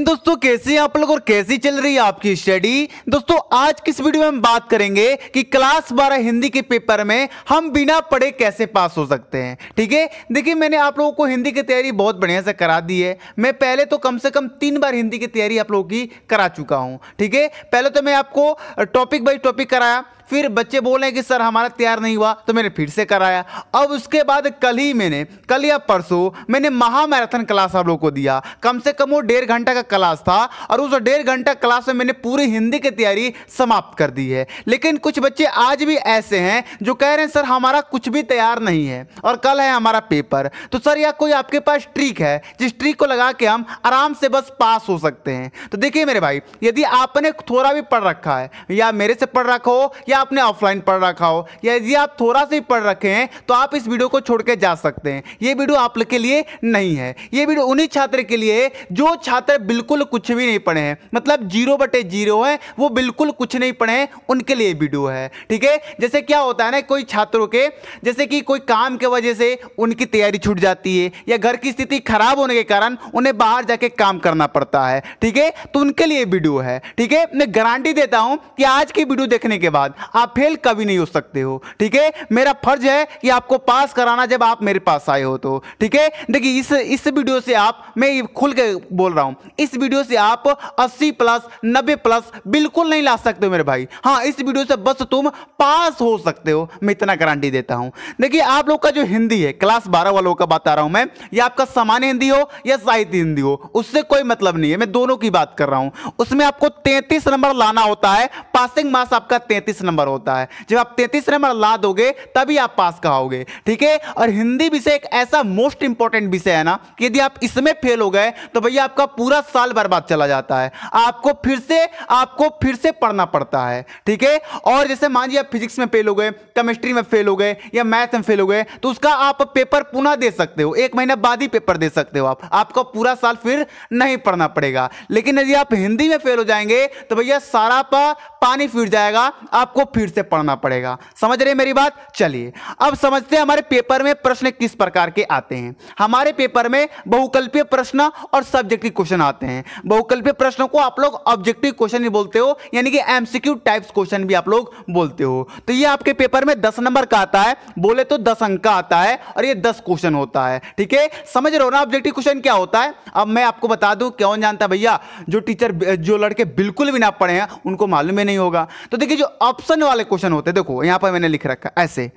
दोस्तों कैसे हैं आप लोग और कैसी चल रही है आपकी स्टडी दोस्तों आज किस वीडियो में हम बात करेंगे कि क्लास 12 हिंदी के पेपर में हम बिना पढ़े कैसे पास हो सकते हैं ठीक है देखिए मैंने आप लोगों को हिंदी की तैयारी बहुत बढ़िया से करा दी है मैं पहले तो कम से कम तीन बार हिंदी की तैयारी आप लोगों की करा चुका हूँ ठीक है पहले तो मैं आपको टॉपिक बाई टॉपिक कराया फिर बच्चे बोल रहे हैं कि सर हमारा तैयार नहीं हुआ तो मैंने फिर से कराया अब उसके बाद कल ही मैंने कल या परसों मैंने महामैराथन क्लास आप लोगों को दिया कम से कम वो डेढ़ घंटा का क्लास था और उस डेढ़ घंटा क्लास में मैंने पूरी हिंदी की तैयारी समाप्त कर दी है लेकिन कुछ बच्चे आज भी ऐसे हैं जो कह रहे हैं सर हमारा कुछ भी तैयार नहीं है और कल है हमारा पेपर तो सर या कोई आपके पास ट्रिक है जिस ट्रिक को लगा के हम आराम से बस पास हो सकते हैं तो देखिए मेरे भाई यदि आपने थोड़ा भी पढ़ रखा है या मेरे से पढ़ रखा हो या आपने ऑफलाइन पढ़ रखा हो या यदि आप थोड़ा से पढ़ रखे हैं तो आप इस वीडियो को छोड़ के जा सकते हैं ये वीडियो आप के लिए नहीं है ये वीडियो उन्हीं छात्र के लिए जो छात्र बिल्कुल कुछ भी नहीं पढ़े हैं मतलब जीरो बटे जीरो हैं वो बिल्कुल कुछ नहीं पढ़े हैं उनके लिए वीडियो है ठीक है जैसे क्या होता है ना कोई छात्रों के जैसे कि कोई काम के वजह से उनकी तैयारी छूट जाती है या घर की स्थिति खराब होने के कारण उन्हें बाहर जाके काम करना पड़ता है ठीक है तो उनके लिए वीडियो है ठीक है मैं गारंटी देता हूं कि आज की वीडियो देखने के बाद आप फेल कभी नहीं हो सकते हो ठीक है मेरा फर्ज है कि आपको पास कराना जब आप मेरे पास आए हो तो ठीक है देखिए इस इस वीडियो से आप मैं खुल के बोल रहा हूं इस वीडियो से आप 80 प्लस 90 प्लस बिल्कुल नहीं ला सकते हो मेरे भाई हाँ इस वीडियो से बस तुम पास हो सकते हो मैं इतना गारंटी देता हूं देखिए आप लोग का जो हिंदी है क्लास बारह वालों का बता रहा हूं मैं या आपका सामान्य हिंदी हो या साहित्य हिंदी हो उससे कोई मतलब नहीं है मैं दोनों की बात कर रहा हूं उसमें आपको तैतीस नंबर लाना होता है पासिंग मार्क्स आपका तैतीस नंबर होता है जब आप तैतीस नंबर ला दोगे तभी आप पास कहाओगे ठीक है और हिंदी विषय एक ऐसा मोस्ट इंपॉर्टेंट विषय है ना कि यदि आप इसमें फेल हो गए तो भैया आपका पूरा साल बर्बाद चला जाता है आपको फिर से आपको फिर से पढ़ना पड़ता है ठीक है और जैसे मान लीजिए आप फिजिक्स में फेल हो गए केमिस्ट्री में फेल हो गए या मैथ में फेल हो गए तो उसका आप पेपर पुनः दे सकते हो एक महीने बाद ही पेपर दे सकते हो आप आपको पूरा साल फिर नहीं पढ़ना पड़ेगा लेकिन यदि आप हिंदी में फेल हो जाएंगे तो भैया सारा पा, पानी फिर जाएगा आपको फिर से पढ़ना पड़ेगा समझ रहे मेरी बात चलिए अब समझते हैं हमारे पेपर में प्रश्न किस प्रकार के आते हैं हमारे पेपर में बहुकल्पीय प्रश्न और सब्जेक्ट के क्वेश्चन आते हैं आते हैं बहुकल्पीय प्रश्नों को आप लोग ऑब्जेक्टिव क्वेश्चन भी बोलते हो यानी कि एमसीक्यू टाइप्स क्वेश्चन भी आप लोग बोलते हो तो ये आपके पेपर में दस नंबर का आता है बोले तो दस अंक का आता है और ये दस क्वेश्चन होता है ठीक है समझ रहे हो ना ऑब्जेक्टिव क्वेश्चन क्या होता है अब मैं आपको बता दूं क्यों जानता भैया जो टीचर जो लड़के बिल्कुल भी ना पढ़े हैं उनको मालूम ही नहीं होगा तो देखिए जो ऑप्शन वाले क्वेश्चन होते हैं देखो यहाँ पर मैंने लिख रखा ऐसे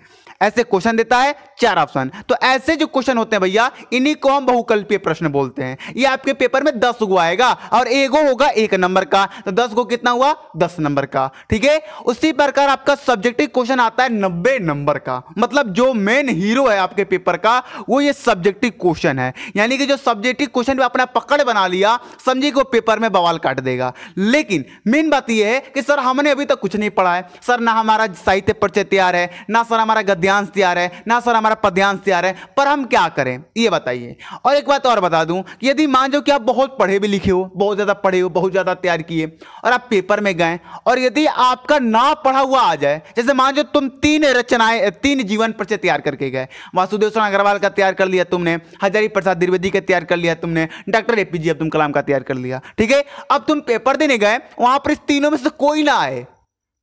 ऐसे क्वेश्चन देता है चार ऑप्शन तो ऐसे जो क्वेश्चन होते हैं भैया इन्हीं को हम बहुकल्पीय प्रश्न बोलते हैं ये आपके पेपर में दस गो आएगा और ए गो होगा एक नंबर का तो दस गो कितना हुआ दस नंबर का ठीक है उसी प्रकार आपका सब्जेक्टिव क्वेश्चन आता है नब्बे नंबर का मतलब जो मेन हीरो है आपके पेपर का वो ये सब्जेक्टिव क्वेश्चन है यानी कि जो सब्जेक्टिव क्वेश्चन अपना पकड़ बना लिया समझिए कि वो पेपर में बवाल काट देगा लेकिन मेन बात यह है कि सर हमने अभी तक कुछ नहीं पढ़ा है सर ना हमारा साहित्य परिचय तैयार है ना सर हमारा गद्यांश तैयार है ना सर हमारा पद्यांश तैयार है पर हम क्या करें ये बताइए और एक बात और बता दूं कि यदि मान जो कि आप बहुत पढ़े भी लिखे हो बहुत ज़्यादा पढ़े हो बहुत ज़्यादा तैयार किए और आप पेपर में गए और यदि आपका ना पढ़ा हुआ आ जाए जैसे मान लो तुम तीन रचनाएं तीन जीवन पर तैयार करके गए वासुदेव शरण अग्रवाल का तैयार कर लिया तुमने हजारी प्रसाद द्विवेदी का तैयार कर लिया तुमने डॉक्टर ए अब्दुल कलाम का तैयार कर लिया ठीक है अब तुम पेपर देने गए वहां पर इस तीनों में से कोई ना आए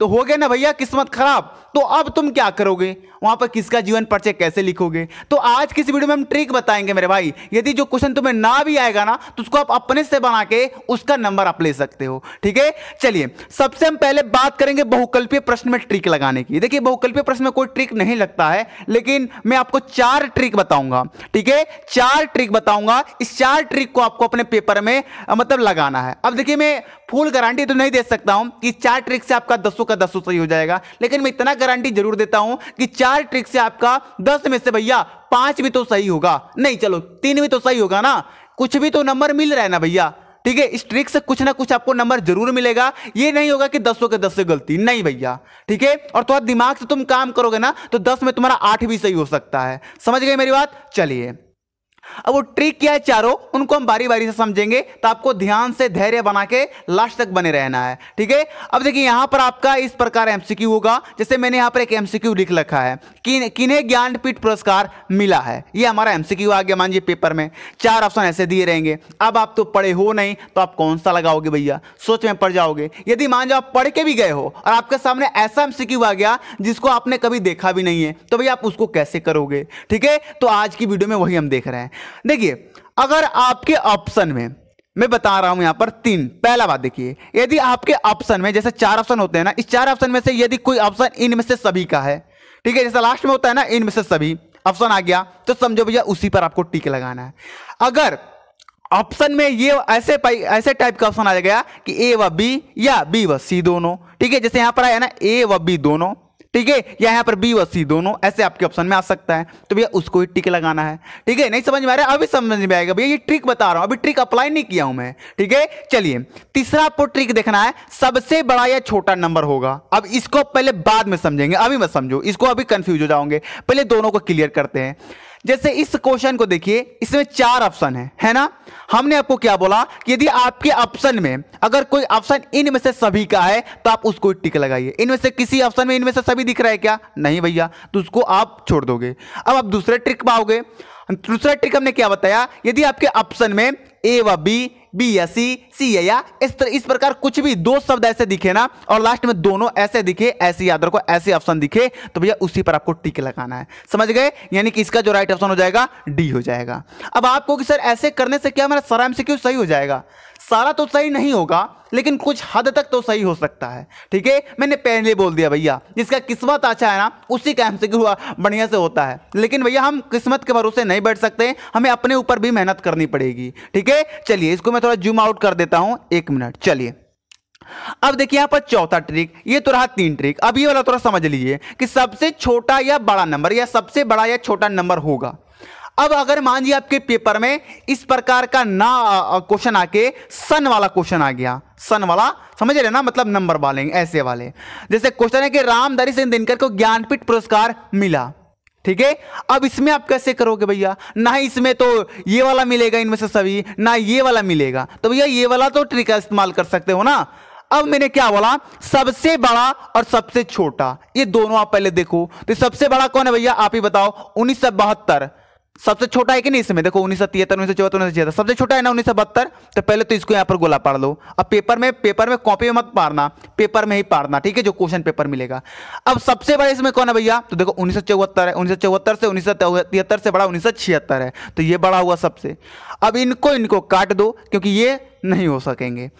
तो हो गया ना भैया किस्मत खराब तो अब तुम क्या करोगे वहां पर किसका जीवन परिचय कैसे लिखोगे तो आज किस वीडियो में हम ट्रिक बताएंगे मेरे भाई यदि जो क्वेश्चन तुम्हें ना भी आएगा ना तो उसको आप अपने से बना के उसका नंबर आप ले सकते हो ठीक है चलिए सबसे हम पहले बात करेंगे बहुकल्पीय प्रश्न में ट्रिक लगाने की देखिए बहुकल्पीय प्रश्न में कोई ट्रिक नहीं लगता है लेकिन मैं आपको चार ट्रिक बताऊंगा ठीक है चार ट्रिक बताऊंगा इस चार ट्रिक को आपको अपने पेपर में मतलब लगाना है अब देखिए मैं फुल गारंटी तो नहीं दे सकता हूं कि चार ट्रिक से आपका दसों का दसों सही हो जाएगा लेकिन मैं इतना गारंटी जरूर देता हूं कि चार ट्रिक से आपका दस में से भैया पांच भी तो सही होगा नहीं चलो तीन भी तो सही होगा ना कुछ भी तो नंबर मिल रहा है ना भैया ठीक है इस ट्रिक से कुछ ना कुछ आपको नंबर जरूर मिलेगा ये नहीं होगा कि दसों के दस से गलती नहीं भैया ठीक है और थोड़ा दिमाग से तुम काम करोगे ना तो दस में तुम्हारा आठ भी सही हो सकता है समझ गए मेरी बात चलिए अब वो ट्रिक क्या है चारों उनको हम बारी बारी से समझेंगे तो आपको ध्यान से धैर्य बना के लास्ट तक बने रहना है ठीक है अब देखिए यहां पर आपका इस प्रकार एमसीक्यू होगा जैसे मैंने यहां पर एक एमसीक्यू लिख रखा है किन्हें ज्ञानपीठ पुरस्कार मिला है ये हमारा एमसीक्यू आ गया मानिए पेपर में चार ऑप्शन ऐसे दिए रहेंगे अब आप तो पढ़े हो नहीं तो आप कौन सा लगाओगे भैया सोच में पड़ जाओगे यदि मान जाओ आप पढ़ के भी गए हो और आपके सामने ऐसा एमसीक्यू आ गया जिसको आपने कभी देखा भी नहीं है तो भैया आप उसको कैसे करोगे ठीक है तो आज की वीडियो में वही हम देख रहे हैं देखिए अगर आपके ऑप्शन में मैं बता रहा हूं यहां पर तीन पहला बात देखिए यदि आपके ऑप्शन में जैसे चार ऑप्शन होते हैं ना इस चार ऑप्शन में से यदि कोई ऑप्शन इनमें से सभी का है ठीक है जैसे लास्ट में होता है ना इनमें से सभी ऑप्शन आ गया तो समझो भैया उसी पर आपको टीक लगाना है अगर ऑप्शन में ये ऐसे ऐसे टाइप का ऑप्शन आ गया कि ए व बी या बी व सी दोनों ठीक है जैसे यहां पर आया ना ए व बी दोनों ठीक है या यहाँ पर बी व सी दोनों ऐसे आपके ऑप्शन में आ सकता है तो भैया उसको ही टिक लगाना है ठीक है नहीं समझ में आ रहा है अभी समझ में आएगा भैया ये ट्रिक बता रहा हूँ अभी ट्रिक अप्लाई नहीं किया हूं मैं ठीक है चलिए तीसरा आपको ट्रिक देखना है सबसे बड़ा या छोटा नंबर होगा अब इसको पहले बाद में समझेंगे अभी मत समझो इसको अभी कंफ्यूज हो जाओगे पहले दोनों को क्लियर करते हैं जैसे इस क्वेश्चन को देखिए इसमें चार ऑप्शन है है ना हमने आपको क्या बोला कि यदि आपके ऑप्शन में अगर कोई ऑप्शन इनमें से सभी का है तो आप उसको टिक लगाइए इनमें से किसी ऑप्शन में इनमें से सभी दिख रहा है क्या नहीं भैया तो उसको आप छोड़ दोगे अब आप दूसरे ट्रिक पाओगे दूसरा ट्रिक हमने क्या बताया यदि आपके ऑप्शन में ए व बी बी या सी सी या, या इस तर, इस प्रकार कुछ भी दो शब्द ऐसे दिखे ना और लास्ट में दोनों ऐसे दिखे ऐसे याद रखो ऐसे ऑप्शन दिखे तो भैया उसी पर आपको टिक लगाना है समझ गए यानी कि इसका जो राइट ऑप्शन हो जाएगा डी हो जाएगा अब आपको कि सर ऐसे करने से क्या हमारा से क्यों सही हो जाएगा सारा तो सही नहीं होगा लेकिन कुछ हद तक तो सही हो सकता है ठीक है मैंने पहले बोल दिया भैया जिसका किस्मत अच्छा है ना उसी का एम बढ़िया से होता है लेकिन भैया हम किस्मत के भरोसे नहीं बैठ सकते हमें अपने ऊपर भी मेहनत करनी पड़ेगी ठीक है चलिए इसको मैं थोड़ा जूम आउट कर देता हूँ एक मिनट चलिए अब देखिए यहाँ पर चौथा ट्रिक ये तो रहा तीन ट्रिक अब ये वाला थोड़ा समझ लीजिए कि सबसे छोटा या बड़ा नंबर या सबसे बड़ा या छोटा नंबर होगा अब अगर मान लीजिए आपके पेपर में इस प्रकार का ना क्वेश्चन आके सन वाला क्वेश्चन आ गया सन वाला समझ रहे ना मतलब नंबर वाले ऐसे वाले जैसे क्वेश्चन है कि रामधारी सिंह दिनकर को ज्ञानपीठ पुरस्कार मिला ठीक है अब इसमें आप कैसे करोगे भैया ना ही इसमें तो ये वाला मिलेगा इनमें से सभी ना ये वाला मिलेगा तो भैया ये वाला तो ट्रिक का इस्तेमाल कर सकते हो ना अब मैंने क्या बोला सबसे बड़ा और सबसे छोटा ये दोनों आप पहले देखो तो सबसे बड़ा कौन है भैया आप ही बताओ उन्नीस सौ बहत्तर सबसे छोटा है कि नहीं इसमें देखो उन्नीस सौ तिहत्तर उन्नीस सौ चौहत्तर उन्नीस सौ सबसे छोटा है ना उन्नीस सौ बहत्तर तो पहले तो इसको यहाँ पर गोला पाड़ लो अब पेपर में पेपर में कॉपी में मत पाड़ना पेपर में ही पाड़ना ठीक है जो क्वेश्चन पेपर मिलेगा अब सबसे बड़ा इसमें कौन है भैया तो देखो उन्नीस सौ चौहत्तर है उन्नीस सौ चौहत्तर से उन्नीस सौ तिहत्तर से बड़ा उन्नीस सौ छिहत्तर है तो ये बड़ा हुआ सबसे अब इनको इनको काट दो क्योंकि ये नहीं हो सकेंगे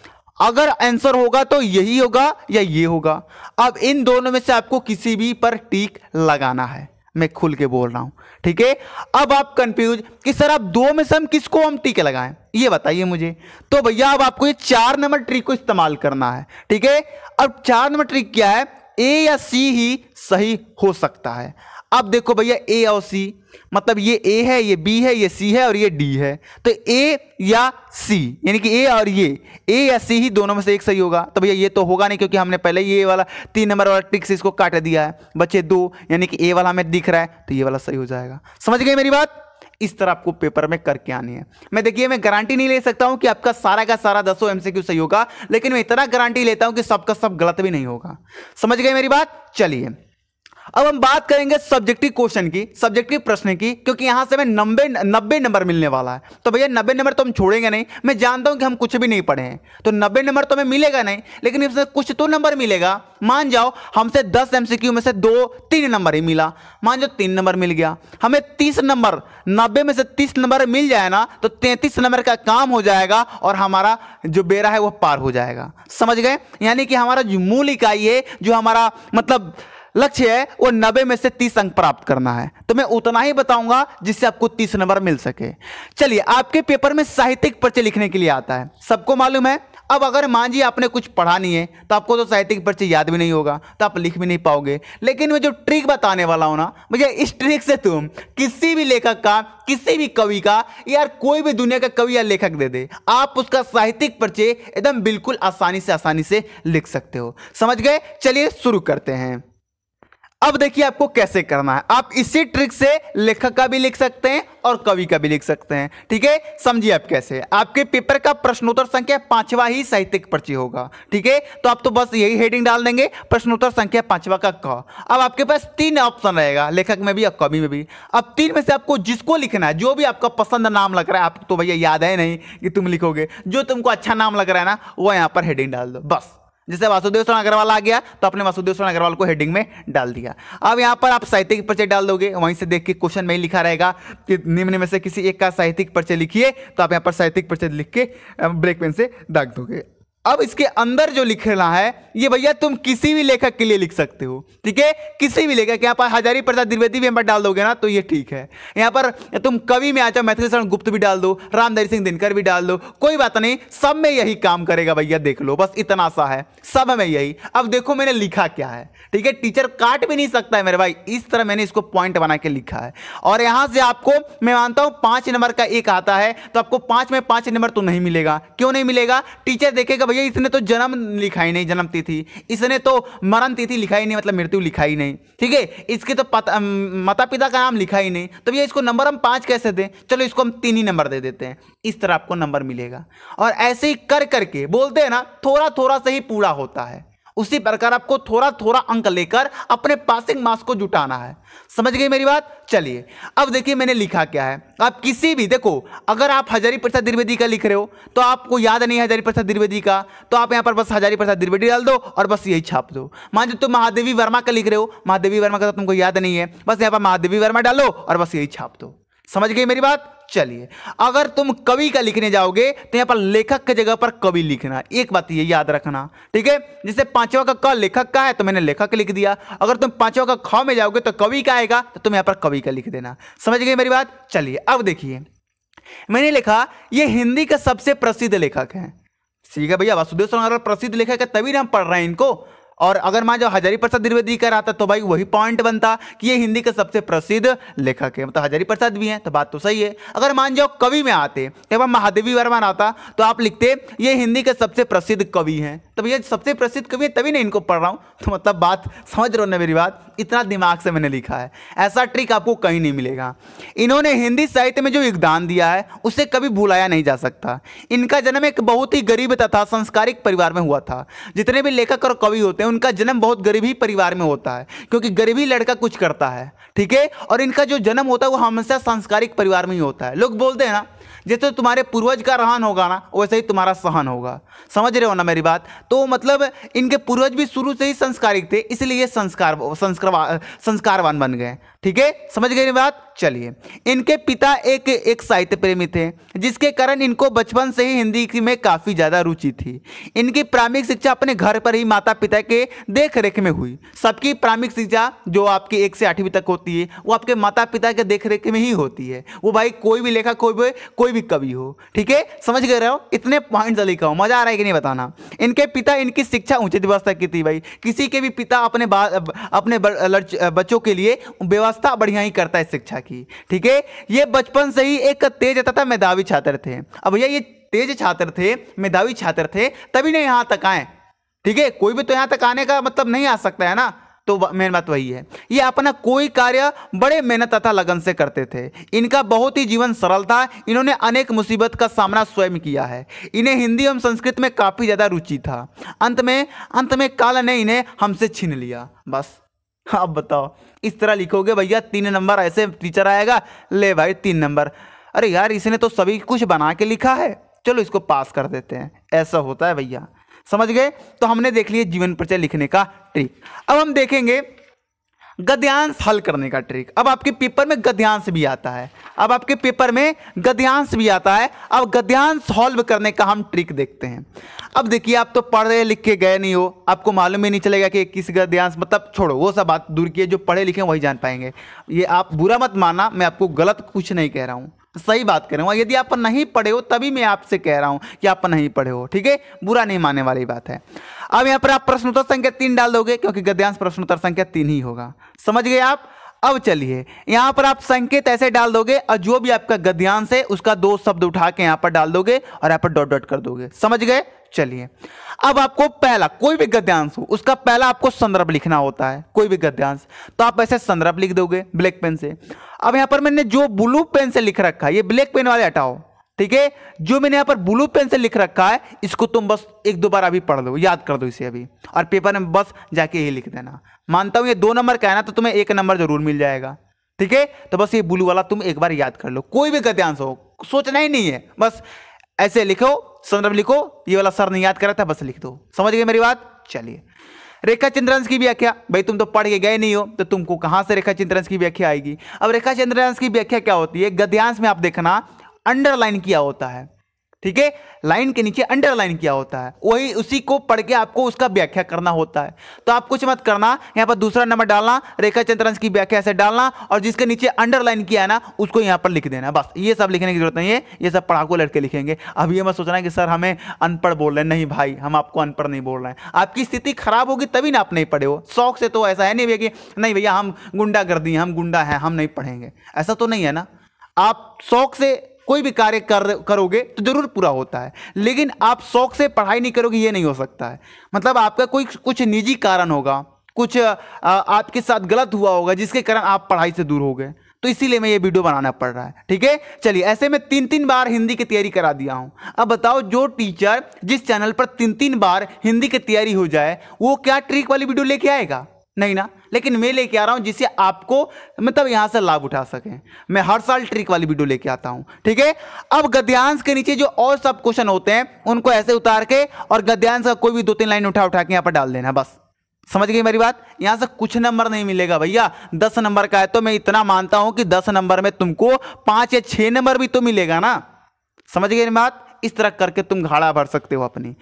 अगर आंसर होगा तो यही होगा या ये होगा अब इन दोनों में से आपको किसी भी पर टीक लगाना है मैं खुल के बोल रहा हूं ठीक है अब आप कंफ्यूज कि सर आप दो में से हम किसको हम टीके लगाएं ये बताइए मुझे तो भैया अब आपको ये चार नंबर ट्रिक को इस्तेमाल करना है ठीक है अब चार नंबर ट्रिक क्या है ए या सी ही सही हो सकता है अब देखो भैया ए और सी मतलब ये ए है ये बी है ये सी है और ये डी है तो ए या सी यानी कि ए और ये ए या सी ही दोनों में से एक सही होगा तो भैया ये तो होगा नहीं क्योंकि हमने पहले ये वाला तीन नंबर वाला ट्रिक से इसको काट दिया है बचे दो यानी कि ए वाला हमें दिख रहा है तो ये वाला सही हो जाएगा समझ गए मेरी बात इस तरह आपको पेपर में करके आनी है मैं देखिए मैं गारंटी नहीं ले सकता हूं कि आपका सारा का सारा दसों क्यों सही होगा लेकिन मैं इतना गारंटी लेता हूं कि सबका सब गलत भी नहीं होगा समझ गए मेरी बात चलिए अब हम बात करेंगे सब्जेक्टिव क्वेश्चन की सब्जेक्टिव प्रश्न की क्योंकि यहां से हमें नब्बे नब्बे नंबर मिलने वाला है तो भैया नब्बे नंबर तो हम छोड़ेंगे नहीं मैं जानता हूं कि हम कुछ भी नहीं पढ़े हैं तो नब्बे नंबर तो हमें मिलेगा नहीं लेकिन इसमें कुछ तो नंबर मिलेगा मान जाओ हमसे दस क्यू में से दो तीन नंबर ही मिला मान जाओ तीन नंबर मिल गया हमें तीस नंबर नब्बे में से तीस नंबर मिल जाए ना तो तैंतीस नंबर का काम हो जाएगा और हमारा जो बेरा है वह पार हो जाएगा समझ गए यानी कि हमारा जो मूल इकाई है जो हमारा मतलब लक्ष्य है वो नब्बे में से तीस अंक प्राप्त करना है तो मैं उतना ही बताऊंगा जिससे आपको तीस नंबर मिल सके चलिए आपके पेपर में साहित्यिक पर्चे लिखने के लिए आता है सबको मालूम है अब अगर मान जी आपने कुछ पढ़ा नहीं है तो आपको तो साहित्यिक पर्चे याद भी नहीं होगा तो आप लिख भी नहीं पाओगे लेकिन मैं जो ट्रिक बताने वाला हूँ ना मुझे इस ट्रिक से तुम किसी भी लेखक का किसी भी कवि का यार कोई भी दुनिया का कवि या लेखक दे दे आप उसका साहित्यिक पर्चे एकदम बिल्कुल आसानी से आसानी से लिख सकते हो समझ गए चलिए शुरू करते हैं अब देखिए आपको कैसे करना है आप इसी ट्रिक से लेखक का भी लिख सकते हैं और कवि का भी लिख सकते हैं ठीक है समझिए आप कैसे आपके पेपर का प्रश्नोत्तर संख्या पांचवा ही साहित्यिक पर्ची होगा ठीक है तो आप तो बस यही हेडिंग डाल देंगे प्रश्नोत्तर संख्या पांचवा का क अब आपके पास तीन ऑप्शन रहेगा लेखक में भी और कवि में भी अब तीन में से आपको जिसको लिखना है जो भी आपका पसंद नाम लग रहा है आपको तो भैया याद है नहीं कि तुम लिखोगे जो तुमको अच्छा नाम लग रहा है ना वो यहाँ पर हेडिंग डाल दो बस जैसे वासुदेव शरण अग्रवाल आ गया तो आपने वासुदेव शरण अग्रवाल को हेडिंग में डाल दिया अब यहाँ पर आप साहित्यिक परिचय डाल दोगे वहीं से देख के क्वेश्चन में ही लिखा रहेगा कि निम्न में से किसी एक का साहित्यिक परिचय लिखिए तो आप यहाँ पर साहित्यिक परिचय लिख के ब्रेक पेन से दाग दोगे अब इसके अंदर जो लिखना है ये भैया तुम किसी भी लेखक के लिए लिख सकते हो ठीक है किसी भी लेखक यहाँ पर हजारी प्रसाद द्विवेदी भी डाल दोगे ना तो ये ठीक है यहाँ पर तुम कवि में आ जाओ मैथिली शरण गुप्त भी डाल दो रामधारी सिंह दिनकर भी डाल दो कोई बात नहीं सब में यही काम करेगा भैया देख लो बस इतना सा है सब में यही अब देखो मैंने लिखा क्या है ठीक है टीचर काट भी नहीं सकता है मेरे भाई इस तरह मैंने इसको पॉइंट बना के लिखा है और यहाँ से आपको मैं मानता हूँ पाँच नंबर का एक आता है तो आपको पाँच में पाँच नंबर तो नहीं मिलेगा क्यों नहीं मिलेगा टीचर देखेगा भैया इसने तो जन्म लिखा ही नहीं जन्म तिथि इसने तो मरण तिथि लिखा ही नहीं मतलब मृत्यु लिखा ही नहीं ठीक है इसके तो माता पिता का नाम लिखा ही नहीं तो भैया इसको नंबर हम पाँच कैसे दें चलो इसको हम तीन ही नंबर दे देते हैं इस तरह आपको नंबर मिलेगा और ऐसे ही कर करके बोलते हैं ना थोड़ा थोड़ा से ही पूरा होता है उसी प्रकार आपको थोड़ा थोड़ा अंक लेकर अपने पासिंग मार्क्स को जुटाना है समझ गई मेरी बात चलिए अब देखिए मैंने लिखा क्या है आप किसी भी देखो अगर आप हजारी प्रसाद द्विवेदी का लिख रहे हो तो आपको याद नहीं हजारी प्रसाद द्विवेदी का तो आप यहाँ पर बस हजारी प्रसाद द्विवेदी डाल दो और बस यही छाप दो मान लो तुम महादेवी वर्मा का लिख रहे हो महादेवी वर्मा का तो तुमको याद नहीं है बस यहाँ पर महादेवी वर्मा डालो और बस यही छाप दो समझ गई मेरी बात चलिए अगर तुम कवि का लिखने जाओगे तो यहां पर लेखक के जगह पर कवि लिखना एक बात ये याद रखना ठीक है जैसे पांचवा का क लेखक का है तो मैंने लेखक लिख दिया अगर तुम पांचवा का ख में जाओगे तो कवि का आएगा तो तुम यहां पर कवि का लिख देना समझ गए मेरी बात चलिए अब देखिए मैंने लिखा ये हिंदी का सबसे प्रसिद्ध लेखक है ठीक है भैया वासुदेव सोनार प्रसिद्ध लेखक है तभी हम पढ़ रहे हैं इनको और अगर मान जाओ हजारी प्रसाद द्विवेदी का रहा तो भाई वही पॉइंट बनता कि ये हिंदी के सबसे प्रसिद्ध लेखक है मतलब हजारी प्रसाद भी हैं तो बात तो सही है अगर मान जाओ कवि में आते महादेवी वर्मा आता तो आप लिखते ये हिंदी के सबसे प्रसिद्ध कवि हैं तो भैया सबसे प्रसिद्ध कवि है तभी नहीं इनको पढ़ रहा हूँ तो मतलब बात समझ रहे हो ना मेरी बात इतना दिमाग से मैंने लिखा है ऐसा ट्रिक आपको कहीं नहीं मिलेगा इन्होंने हिंदी साहित्य में जो योगदान दिया है उसे कभी भुलाया नहीं जा सकता इनका जन्म एक बहुत ही गरीब तथा संस्कारिक परिवार में हुआ था जितने भी लेखक और कवि होते हैं उनका जन्म बहुत गरीबी परिवार में होता है क्योंकि गरीबी लड़का कुछ करता है ठीक है और इनका जो जन्म होता है वो हमेशा सांस्कारिक परिवार में ही होता है लोग बोलते हैं ना जैसे तुम्हारे पूर्वज का रहन होगा ना वैसे ही तुम्हारा सहन होगा समझ रहे हो ना मेरी बात तो मतलब इनके पूर्वज भी शुरू से ही संस्कारिक थे इसलिए संस्कार संस्कार संस्कारवान बन गए ठीक है समझ गए बात चलिए इनके पिता एक एक साहित्य प्रेमी थे जिसके कारण इनको बचपन से ही हिंदी में काफ़ी ज़्यादा रुचि थी इनकी प्राथमिक शिक्षा अपने घर पर ही माता पिता के देख रेख में हुई सबकी प्राथमिक शिक्षा जो आपकी एक से आठवीं तक होती है वो आपके माता पिता के देख रेख में ही होती है वो भाई कोई भी लेखक कोई भी कोई भी कवि हो ठीक है समझ गए रहे हो इतने पॉइंट लिखा हो मज़ा आ रहा है कि नहीं बताना इनके पिता इनकी शिक्षा उचित व्यवस्था की थी भाई किसी के भी पिता अपने अपने बच्चों के लिए व्यवस्था व्यवस्था बढ़िया ही करता है शिक्षा की ठीक है ये बचपन से ही एक तेज तथा मेधावी छात्र थे अब भैया ये तेज छात्र थे मेधावी छात्र थे तभी नहीं यहाँ तक आए ठीक है कोई भी तो यहाँ तक आने का मतलब नहीं आ सकता है ना तो मेन बात वही है ये अपना कोई कार्य बड़े मेहनत तथा लगन से करते थे इनका बहुत ही जीवन सरल था इन्होंने अनेक मुसीबत का सामना स्वयं किया है इन्हें हिंदी एवं संस्कृत में काफ़ी ज़्यादा रुचि था अंत में अंत में काल ने इन्हें हमसे छीन लिया बस अब बताओ इस तरह लिखोगे भैया तीन नंबर ऐसे टीचर आएगा ले भाई तीन नंबर अरे यार इसने तो सभी कुछ बना के लिखा है चलो इसको पास कर देते हैं ऐसा होता है भैया समझ गए तो हमने देख लिया जीवन परिचय लिखने का ट्रिक अब हम देखेंगे गद्यांश हल करने का ट्रिक अब आपके पेपर में गद्यांश भी आता है अब आपके पेपर में गद्यांश भी आता है अब गद्यांश सॉल्व करने का हम ट्रिक देखते हैं अब देखिए आप तो पढ़ रहे लिख के गए नहीं हो आपको मालूम ही नहीं चलेगा कि किस गद्यांश मतलब छोड़ो वो सब बात दूर की है जो पढ़े लिखे वही जान पाएंगे ये आप बुरा मत माना मैं आपको गलत कुछ नहीं कह रहा हूँ सही बात हूँ यदि आप नहीं पढ़े हो तभी मैं आपसे कह रहा हूँ कि आप नहीं पढ़े हो ठीक है बुरा नहीं मानने वाली बात है अब यहाँ पर आप प्रश्नोत्तर संख्या तीन डाल दोगे क्योंकि गद्यांश प्रश्नोत्तर संख्या तीन ही होगा समझ गए आप अब चलिए यहां पर आप संकेत ऐसे डाल दोगे और जो भी आपका गद्यांश है उसका दो शब्द उठा के यहां पर डाल दोगे और यहां पर डॉट डॉट कर दोगे समझ गए चलिए अब आपको पहला कोई भी गद्यांश हो उसका पहला आपको संदर्भ लिखना होता है कोई भी गद्यांश तो आप ऐसे संदर्भ लिख दोगे ब्लैक पेन से अब यहां पर मैंने जो ब्लू पेन से लिख रखा है ये ब्लैक पेन वाले हटाओ ठीक है जो मैंने यहाँ पर ब्लू पेन से लिख रखा है इसको तुम बस एक दो बार अभी पढ़ लो याद कर दो इसे अभी और पेपर में बस जाके ही लिख देना मानता हूँ ये दो नंबर का है ना तो तुम्हें एक नंबर जरूर मिल जाएगा ठीक है तो बस ये ब्लू वाला तुम एक बार याद कर लो कोई भी गद्यांश हो सोचना ही नहीं है बस ऐसे लिखो संदर्भ लिखो ये वाला सर नहीं याद कर रहा था बस लिख दो समझ गए मेरी बात चलिए रेखा चंद्रांश की व्याख्या भाई तुम तो पढ़ के गए नहीं हो तो तुमको कहाँ से रेखा चंद्रांश की व्याख्या आएगी अब रेखा चंद्रांश की व्याख्या क्या होती है गद्यांश में आप देखना अंडरलाइन किया होता है ठीक है लाइन के नीचे अंडरलाइन किया होता है वही उसी को पढ़ के आपको उसका व्याख्या करना होता है तो आप कुछ मत करना यहां पर दूसरा नंबर डालना रेखा चंद्रंश की व्याख्या से डालना और जिसके नीचे अंडरलाइन किया है ना उसको यहां पर लिख देना बस ये सब लिखने की जरूरत नहीं है ये सब पढ़ाकू लड़के लिखेंगे अब ये मत सोचना कि सर हमें अनपढ़ बोल रहे हैं नहीं भाई हम आपको अनपढ़ नहीं बोल रहे हैं आपकी स्थिति खराब होगी तभी ना आप नहीं पढ़े हो शौक से तो ऐसा है नहीं भैया कि नहीं भैया हम गुंडागर्दी हम गुंडा हैं हम नहीं पढ़ेंगे ऐसा तो नहीं है ना आप शौक से कोई भी कार्य कर करोगे तो ज़रूर पूरा होता है लेकिन आप शौक से पढ़ाई नहीं करोगे ये नहीं हो सकता है मतलब आपका कोई कुछ निजी कारण होगा कुछ आपके साथ गलत हुआ होगा जिसके कारण आप पढ़ाई से दूर हो गए तो इसीलिए मैं ये वीडियो बनाना पड़ रहा है ठीक है चलिए ऐसे में तीन तीन बार हिंदी की तैयारी करा दिया हूँ अब बताओ जो टीचर जिस चैनल पर तीन तीन बार हिंदी की तैयारी हो जाए वो क्या ट्रिक वाली वीडियो लेके आएगा नहीं ना लेकिन मैं लेके आ रहा हूँ जिससे आपको मतलब यहाँ से लाभ उठा सकें मैं हर साल ट्रिक वाली वीडियो लेके आता हूँ ठीक है अब गद्यांश के नीचे जो और सब क्वेश्चन होते हैं उनको ऐसे उतार के और गद्यांश का कोई भी दो तीन लाइन उठा उठा के यहाँ पर डाल देना बस समझ गई मेरी बात यहाँ से कुछ नंबर नहीं मिलेगा भैया दस नंबर का है तो मैं इतना मानता हूँ कि दस नंबर में तुमको पाँच या छः नंबर भी तो मिलेगा ना समझ गई मेरी बात इस तरह करके तुम घाड़ा भर सकते हो अपनी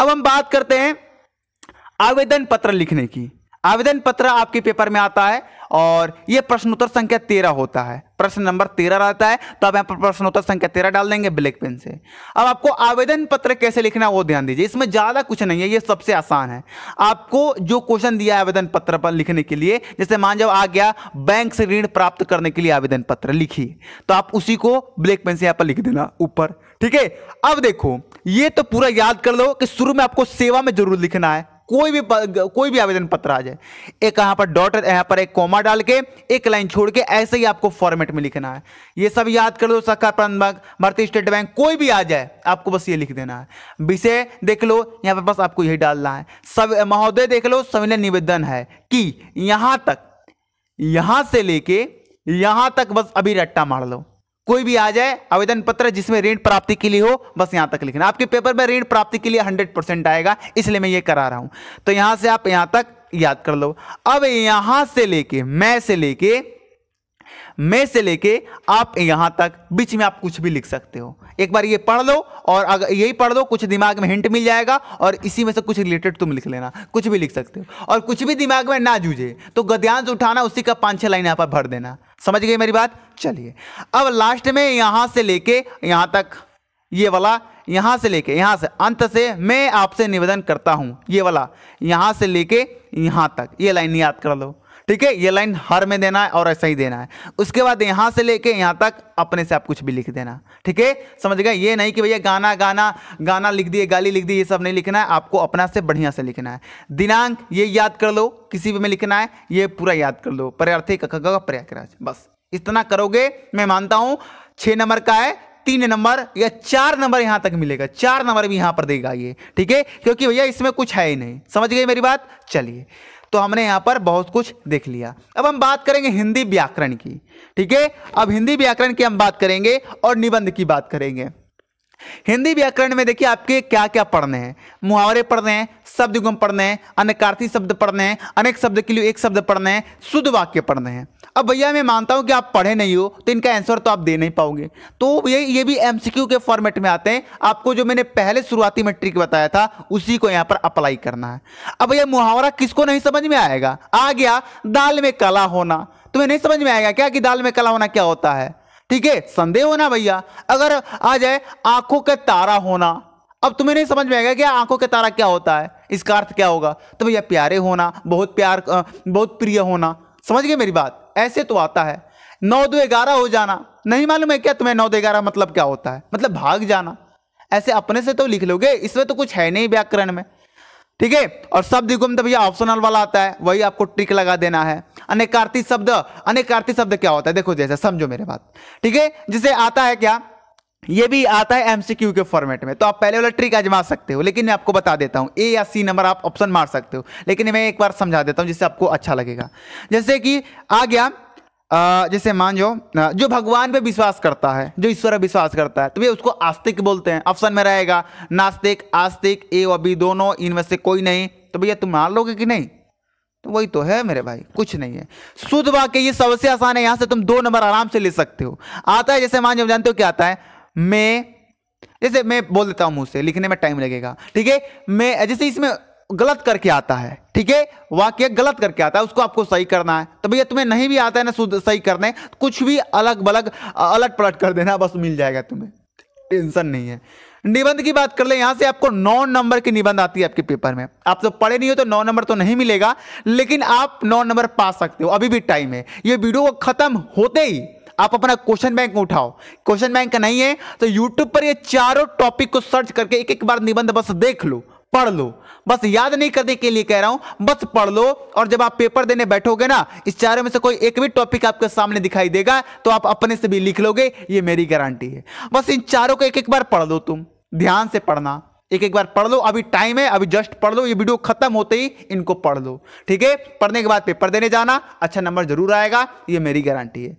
अब हम बात करते हैं आवेदन पत्र लिखने की आवेदन पत्र आपके पेपर में आता है और यह प्रश्नोत्तर संख्या तेरह होता है प्रश्न नंबर तेरह रहता है तो आप यहां पर प्रश्नोत्तर संख्या तेरह डाल देंगे ब्लैक पेन से अब आपको आवेदन पत्र कैसे लिखना वो ध्यान दीजिए इसमें ज़्यादा कुछ नहीं है ये सबसे आसान है आपको जो क्वेश्चन दिया है आवेदन पत्र पर लिखने के लिए जैसे मान जब आ गया बैंक से ऋण प्राप्त करने के लिए आवेदन पत्र लिखी तो आप उसी को ब्लैक पेन से यहाँ पर लिख देना ऊपर ठीक है अब देखो ये तो पूरा याद कर लो कि शुरू में आपको सेवा में जरूर लिखना है कोई भी कोई भी आवेदन पत्र आ जाए एक यहाँ पर डॉट यहाँ पर एक कोमा डाल के एक लाइन छोड़ के ऐसे ही आपको फॉर्मेट में लिखना है ये सब याद कर लो सरकार प्रांत भारतीय स्टेट बैंक कोई भी आ जाए आपको बस ये लिख देना है विषय देख लो यहाँ पर बस आपको यही डालना है सब महोदय देख लो सविनय निवेदन है कि यहाँ तक यहाँ से लेके यहाँ तक बस अभी रट्टा मार लो कोई भी आ जाए आवेदन पत्र जिसमें ऋण प्राप्ति के लिए हो बस यहां तक लिखना आपके पेपर में ऋण प्राप्ति के लिए हंड्रेड परसेंट आएगा इसलिए मैं ये करा रहा हूं तो यहां से आप यहां तक याद कर लो अब यहां से लेके मैं से लेके में से लेके आप यहाँ तक बीच में आप कुछ भी लिख सकते हो एक बार ये पढ़ लो और अगर यही पढ़ लो कुछ दिमाग में हिंट मिल जाएगा और इसी में से कुछ रिलेटेड तुम लिख लेना कुछ भी लिख सकते हो और कुछ भी दिमाग में ना जूझे तो गद्यांश उठाना उसी का पाँच छः लाइन यहाँ पर भर देना समझ गई मेरी बात चलिए अब लास्ट में यहाँ से लेके यहाँ तक ये वाला यहाँ से लेके यहाँ से अंत से मैं आपसे निवेदन करता हूँ ये वाला यहाँ से लेके यहाँ तक ये लाइन याद कर लो ठीक है ये लाइन हर में देना है और ऐसा ही देना है उसके बाद यहां से लेके यहां तक अपने से आप कुछ भी लिख देना ठीक है समझ गए ये नहीं कि भैया गाना गाना गाना लिख दिए गाली लिख दी ये सब नहीं लिखना है आपको अपना से बढ़िया से लिखना है दिनांक ये याद कर लो किसी भी में लिखना है ये पूरा याद कर लो पर्यार्थी का प्रयागराज बस इतना करोगे मैं मानता हूं छह नंबर का है तीन नंबर या चार नंबर यहां तक मिलेगा चार नंबर भी यहां पर देगा ये ठीक है क्योंकि भैया इसमें कुछ है ही नहीं समझ गई मेरी बात चलिए तो हमने यहाँ पर बहुत कुछ देख लिया अब हम बात करेंगे हिंदी व्याकरण की ठीक है अब हिंदी व्याकरण की हम बात करेंगे और निबंध की बात करेंगे हिंदी व्याकरण में देखिए आपके क्या क्या पढ़ने हैं मुहावरे पढ़ने हैं शब्द युगम पढ़ने हैं अनेकार्थी शब्द पढ़ने हैं अनेक शब्द के लिए एक शब्द पढ़ने हैं शुद्ध वाक्य पढ़ने हैं अब भैया मैं मानता हूं कि आप पढ़े नहीं हो तो इनका आंसर तो आप दे नहीं पाओगे तो ये ये भी एमसीक्यू के फॉर्मेट में आते हैं आपको जो मैंने पहले शुरुआती में ट्रिक बताया था उसी को यहां पर अप्लाई करना है अब भैया मुहावरा किसको नहीं समझ में आएगा आ गया दाल में कला होना तुम्हें नहीं समझ में आएगा क्या कि दाल में कला होना क्या होता है ठीक है संदेह होना भैया अगर आ जाए आंखों का तारा होना अब तुम्हें नहीं समझ में आएगा कि आंखों का तारा क्या होता है इसका अर्थ क्या होगा तो भैया प्यारे होना बहुत प्यार बहुत प्रिय होना समझ गए मेरी बात ऐसे तो आता है नौ दो ग्यारह हो जाना नहीं मालूम है क्या तुम्हें नौ दो ग्यारह मतलब क्या होता है मतलब भाग जाना ऐसे अपने से तो लिख लोगे इसमें तो कुछ है नहीं व्याकरण में ठीक है और शब्द युगम तो भैया ऑप्शनल वाला आता है वही आपको ट्रिक लगा देना है अनेकार्थी शब्द अनेकार्थी शब्द क्या होता है देखो जैसे समझो मेरे बात ठीक है जिसे आता है क्या ये भी आता है एमसीक्यू के फॉर्मेट में तो आप पहले वाला ट्रिक आजमा सकते हो लेकिन मैं आपको बता देता हूं ए या सी नंबर आप ऑप्शन मार सकते हो लेकिन मैं एक बार समझा देता हूं जिससे आपको अच्छा लगेगा जैसे कि आ गया जैसे मान जो जो भगवान पे विश्वास करता है जो ईश्वर पर विश्वास करता है तो भैया उसको आस्तिक बोलते हैं ऑप्शन में रहेगा नास्तिक आस्तिक ए बी दोनों इनमें से कोई नहीं तो भैया तुम मान लोगे कि नहीं तो वही तो है मेरे भाई कुछ नहीं है शुद्ध वाक्य ये सबसे आसान है यहां से तुम दो नंबर आराम से ले सकते हो आता है जैसे मान जो जानते हो क्या आता है मैं जैसे मैं बोल देता हूं मुझसे लिखने में टाइम लगेगा ठीक है मैं जैसे इसमें गलत करके आता है ठीक है वाक्य गलत करके आता है उसको आपको सही करना है तो भैया तुम्हें नहीं भी आता है ना सही करने कुछ भी अलग बलग अलट पलट कर देना बस मिल जाएगा तुम्हें टेंशन नहीं है निबंध की बात कर ले यहां से आपको नौ नंबर की निबंध आती है आपके पेपर में आप जब पढ़े नहीं हो तो नौ नंबर तो नहीं मिलेगा लेकिन आप नौ नंबर पा सकते हो अभी भी टाइम है ये वीडियो खत्म होते ही आप अपना क्वेश्चन बैंक उठाओ क्वेश्चन बैंक का नहीं है तो यूट्यूब पर ये चारों टॉपिक को सर्च करके एक एक बार निबंध बस देख लो पढ़ लो बस याद नहीं करने के लिए कह रहा हूं बस पढ़ लो और जब आप पेपर देने बैठोगे ना इस चारों में से कोई एक भी टॉपिक आपके सामने दिखाई देगा तो आप अपने से भी लिख लोगे ये मेरी गारंटी है बस इन चारों को एक एक बार पढ़ लो तुम ध्यान से पढ़ना एक एक बार पढ़ लो अभी टाइम है अभी जस्ट पढ़ लो ये वीडियो खत्म होते ही इनको पढ़ लो ठीक है पढ़ने के बाद पेपर देने जाना अच्छा नंबर जरूर आएगा ये मेरी गारंटी है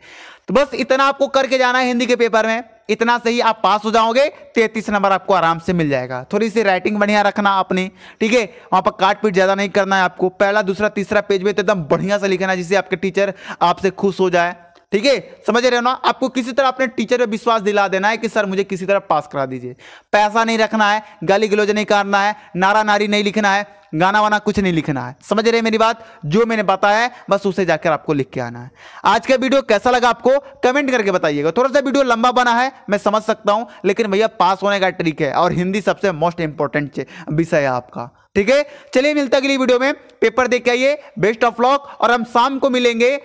तो बस इतना आपको करके जाना है हिंदी के पेपर में इतना सही आप पास हो जाओगे तैतीस नंबर आपको आराम से मिल जाएगा थोड़ी सी राइटिंग बढ़िया रखना आपने ठीक है वहां पर काट पीट ज़्यादा नहीं करना है आपको पहला दूसरा तीसरा पेज में तो एकदम बढ़िया से लिखना है जिससे आपके टीचर आपसे खुश हो जाए ठीक है समझ रहे हो ना आपको किसी तरह अपने टीचर पे विश्वास दिला देना है कि सर मुझे किसी तरह पास करा दीजिए पैसा नहीं रखना है गाली गलोज नहीं करना है नारा नारी नहीं लिखना है गाना वाना कुछ नहीं लिखना है समझ रहे मेरी बात जो मैंने बताया है बस उसे जाकर आपको लिख के आना है आज का वीडियो कैसा लगा आपको कमेंट करके बताइएगा थोड़ा सा वीडियो लंबा बना है मैं समझ सकता हूं लेकिन भैया पास होने का ट्रिक है और हिंदी सबसे मोस्ट इंपॉर्टेंट विषय है आपका ठीक है चलिए मिलता अगली वीडियो में पेपर देख के आइए बेस्ट ऑफ लॉक और हम शाम को मिलेंगे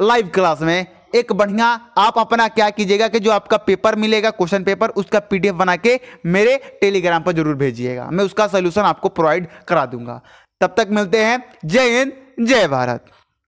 लाइव क्लास में एक बढ़िया आप अपना क्या कीजिएगा कि जो आपका पेपर मिलेगा क्वेश्चन पेपर उसका पीडीएफ बना के मेरे टेलीग्राम पर जरूर भेजिएगा मैं उसका सोल्यूशन आपको प्रोवाइड करा दूंगा तब तक मिलते हैं जय हिंद जय भारत